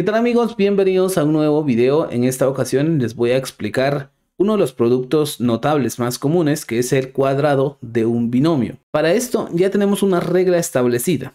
¿Qué tal amigos? Bienvenidos a un nuevo video. En esta ocasión les voy a explicar uno de los productos notables más comunes que es el cuadrado de un binomio. Para esto ya tenemos una regla establecida.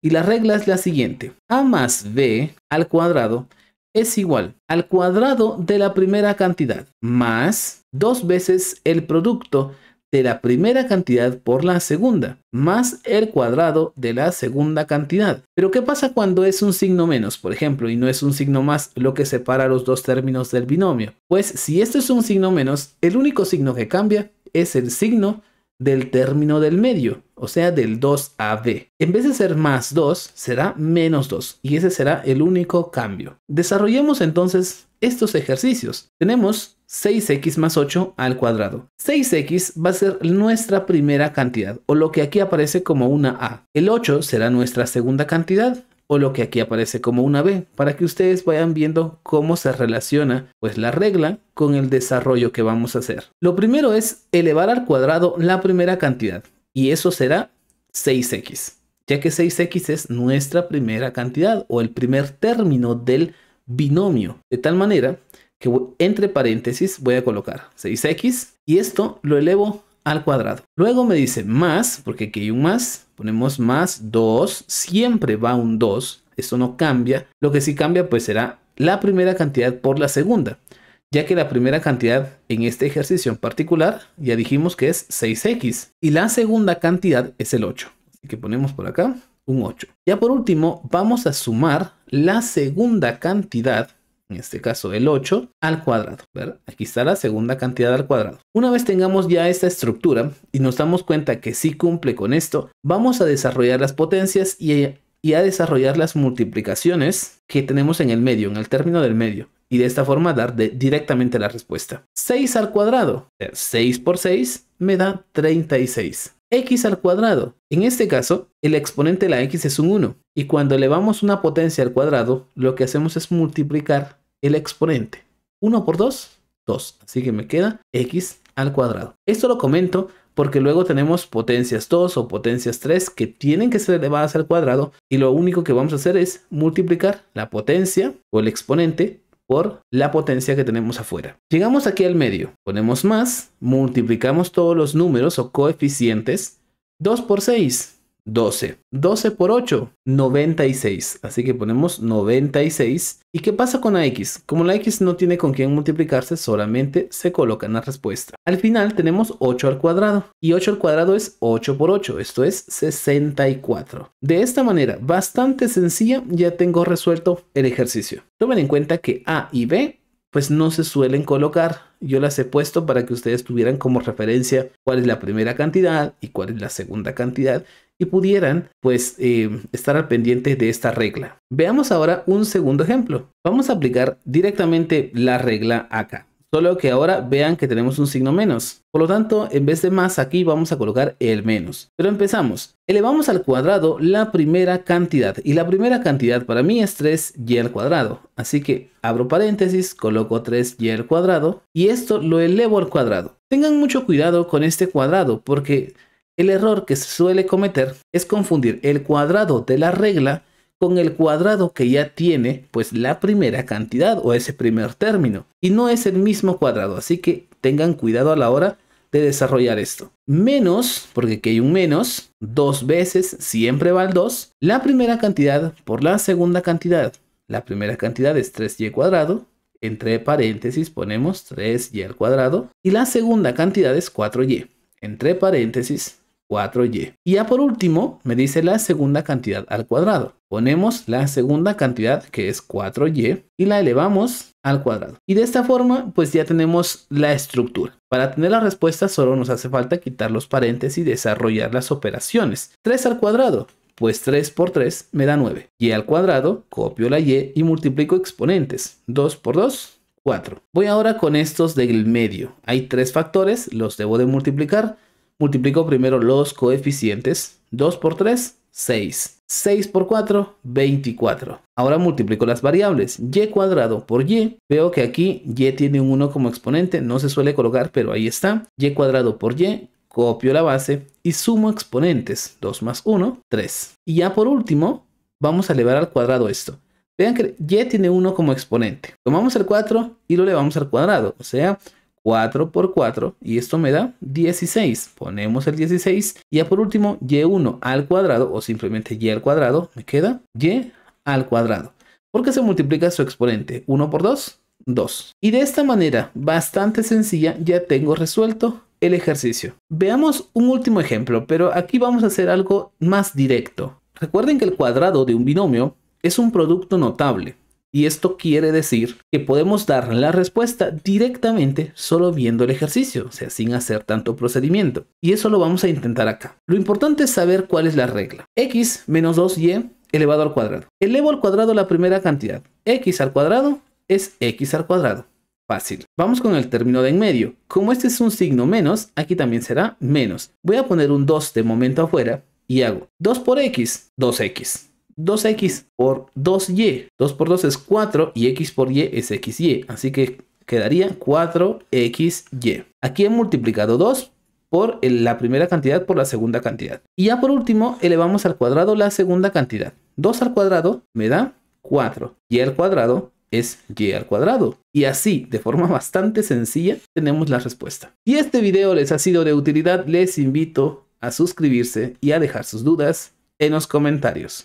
Y la regla es la siguiente. A más b al cuadrado es igual al cuadrado de la primera cantidad más dos veces el producto de la primera cantidad por la segunda, más el cuadrado de la segunda cantidad. Pero ¿qué pasa cuando es un signo menos, por ejemplo, y no es un signo más lo que separa los dos términos del binomio? Pues si este es un signo menos, el único signo que cambia es el signo del término del medio, o sea, del 2AB. En vez de ser más 2, será menos 2, y ese será el único cambio. Desarrollemos entonces estos ejercicios. Tenemos 6x más 8 al cuadrado. 6x va a ser nuestra primera cantidad, o lo que aquí aparece como una a. El 8 será nuestra segunda cantidad, o lo que aquí aparece como una B, para que ustedes vayan viendo cómo se relaciona pues la regla con el desarrollo que vamos a hacer. Lo primero es elevar al cuadrado la primera cantidad y eso será 6x, ya que 6x es nuestra primera cantidad o el primer término del binomio, de tal manera que entre paréntesis voy a colocar 6x y esto lo elevo al cuadrado. Luego me dice más, porque aquí hay un más, ponemos más 2, siempre va un 2, esto no cambia. Lo que sí cambia pues será la primera cantidad por la segunda, ya que la primera cantidad en este ejercicio en particular ya dijimos que es 6x y la segunda cantidad es el 8. que ponemos por acá un 8. Ya por último vamos a sumar la segunda cantidad en este caso el 8, al cuadrado. Aquí está la segunda cantidad al cuadrado. Una vez tengamos ya esta estructura y nos damos cuenta que sí cumple con esto, vamos a desarrollar las potencias y, a desarrollar las multiplicaciones que tenemos en el medio, en el término del medio. Y de esta forma dar directamente la respuesta. 6 al cuadrado. 6 por 6 me da 36 x al cuadrado. En este caso, el exponente de la x es un 1. Y cuando elevamos una potencia al cuadrado, lo que hacemos es multiplicar el exponente. 1 por 2, 2. Así que me queda x al cuadrado. Esto lo comento porque luego tenemos potencias 2 o potencias 3 que tienen que ser elevadas al cuadrado y lo único que vamos a hacer es multiplicar la potencia o el exponente por la potencia que tenemos afuera. Llegamos aquí al medio, ponemos más, multiplicamos todos los números o coeficientes, 2 por 6, 12. 12 por 8, 96. Así que ponemos 96. ¿Y qué pasa con la X? Como la X no tiene con quién multiplicarse, solamente se coloca en la respuesta. Al final tenemos 8 al cuadrado. Y 8 al cuadrado es 8 por 8, esto es 64. De esta manera, bastante sencilla, ya tengo resuelto el ejercicio. Tomen en cuenta que A y B pues no se suelen colocar. Yo las he puesto para que ustedes tuvieran como referencia cuál es la primera cantidad y cuál es la segunda cantidad y pudieran pues eh, estar al pendiente de esta regla. Veamos ahora un segundo ejemplo. Vamos a aplicar directamente la regla acá. Solo que ahora vean que tenemos un signo menos. Por lo tanto, en vez de más aquí vamos a colocar el menos. Pero empezamos. Elevamos al cuadrado la primera cantidad. Y la primera cantidad para mí es 3y al cuadrado. Así que abro paréntesis, coloco 3y al cuadrado. Y esto lo elevo al cuadrado. Tengan mucho cuidado con este cuadrado porque el error que se suele cometer es confundir el cuadrado de la regla con el cuadrado que ya tiene pues la primera cantidad o ese primer término. Y no es el mismo cuadrado, así que tengan cuidado a la hora de desarrollar esto. Menos, porque aquí hay un menos, dos veces siempre va al 2, la primera cantidad por la segunda cantidad. La primera cantidad es 3y cuadrado, entre paréntesis ponemos 3y al cuadrado, y la segunda cantidad es 4y, entre paréntesis 4y. Y ya por último me dice la segunda cantidad al cuadrado. Ponemos la segunda cantidad que es 4y y la elevamos al cuadrado. Y de esta forma pues ya tenemos la estructura. Para tener la respuesta solo nos hace falta quitar los paréntesis y desarrollar las operaciones. 3 al cuadrado, pues 3 por 3 me da 9. Y al cuadrado copio la y y multiplico exponentes. 2 por 2, 4. Voy ahora con estos del medio. Hay tres factores, los debo de multiplicar multiplico primero los coeficientes. 2 por 3, 6. 6 por 4, 24. Ahora multiplico las variables. Y cuadrado por Y. Veo que aquí Y tiene un 1 como exponente. No se suele colocar, pero ahí está. Y cuadrado por Y. Copio la base y sumo exponentes. 2 más 1, 3. Y ya por último, vamos a elevar al cuadrado esto. Vean que Y tiene 1 como exponente. Tomamos el 4 y lo elevamos al cuadrado. O sea, 4 por 4 y esto me da 16. Ponemos el 16 y ya por último y1 al cuadrado o simplemente y al cuadrado me queda y al cuadrado. Porque se multiplica su exponente 1 por 2, 2. Y de esta manera bastante sencilla ya tengo resuelto el ejercicio. Veamos un último ejemplo, pero aquí vamos a hacer algo más directo. Recuerden que el cuadrado de un binomio es un producto notable y esto quiere decir que podemos dar la respuesta directamente solo viendo el ejercicio, o sea, sin hacer tanto procedimiento. Y eso lo vamos a intentar acá. Lo importante es saber cuál es la regla. x menos 2y e elevado al cuadrado. Elevo al cuadrado la primera cantidad. x al cuadrado es x al cuadrado. Fácil. Vamos con el término de en medio. Como este es un signo menos, aquí también será menos. Voy a poner un 2 de momento afuera y hago 2 por x, 2x. 2x por 2y. 2 por 2 es 4 y x por y es xy. Así que quedaría 4xy. Aquí he multiplicado 2 por la primera cantidad por la segunda cantidad. Y ya por último elevamos al cuadrado la segunda cantidad. 2 al cuadrado me da 4. Y al cuadrado es y al cuadrado. Y así, de forma bastante sencilla, tenemos la respuesta. Si este video les ha sido de utilidad, les invito a suscribirse y a dejar sus dudas en los comentarios.